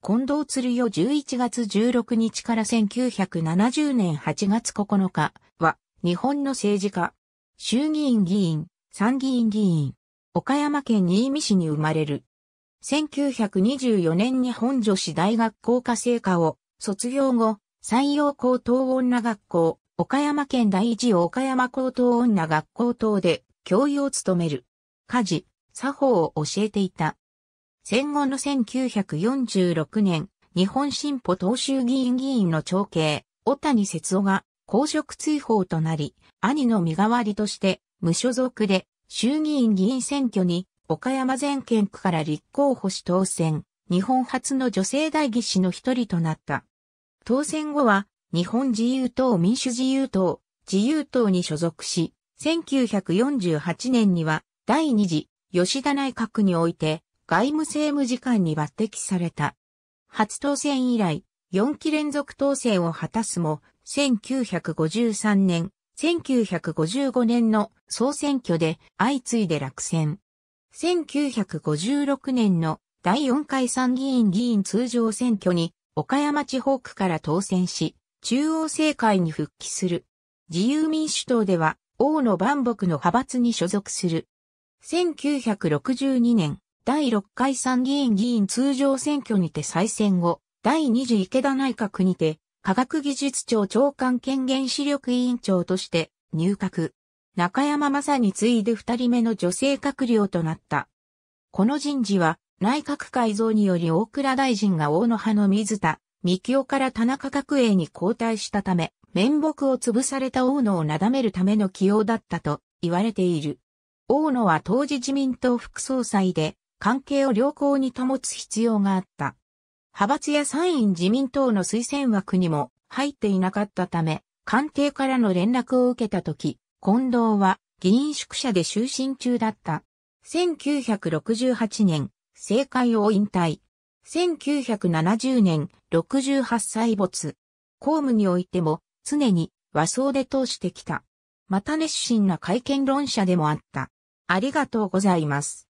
近藤鶴代11月16日から1970年8月9日は、日本の政治家、衆議院議員、参議院議員、岡山県新見市に生まれる。1924年に本女子大学校科生科を卒業後、採用高等女学校、岡山県第一岡山高等女学校等で教諭を務める。家事、作法を教えていた。戦後の1946年、日本新歩党衆議院議員の長兄、小谷節夫が公職追放となり、兄の身代わりとして無所属で衆議院議員選挙に岡山全県区から立候補し当選、日本初の女性代議士の一人となった。当選後は日本自由党民主自由党、自由党に所属し、1948年には第二次吉田内閣において外務政務次官に抜擢された。初当選以来、4期連続当選を果たすも、1953年、1955年の総選挙で相次いで落選。1956年の第4回参議院議員通常選挙に岡山地方区から当選し、中央政界に復帰する。自由民主党では、王の万博の派閥に所属する。1962年、第6回参議院議員通常選挙にて再選後、第2次池田内閣にて、科学技術庁長官権限視力委員長として入閣。中山正に次いで2人目の女性閣僚となった。この人事は、内閣改造により大倉大臣が大野派の水田、三清から田中角栄に交代したため、面目を潰された大野をなだめるための起用だったと言われている。大野は当時自民党副総裁で、関係を良好に保つ必要があった。派閥や参院自民党の推薦枠にも入っていなかったため、官邸からの連絡を受けた時、近藤は議員宿舎で就寝中だった。1968年、政界を引退。1970年、68歳没。公務においても常に和装で通してきた。また熱心な会見論者でもあった。ありがとうございます。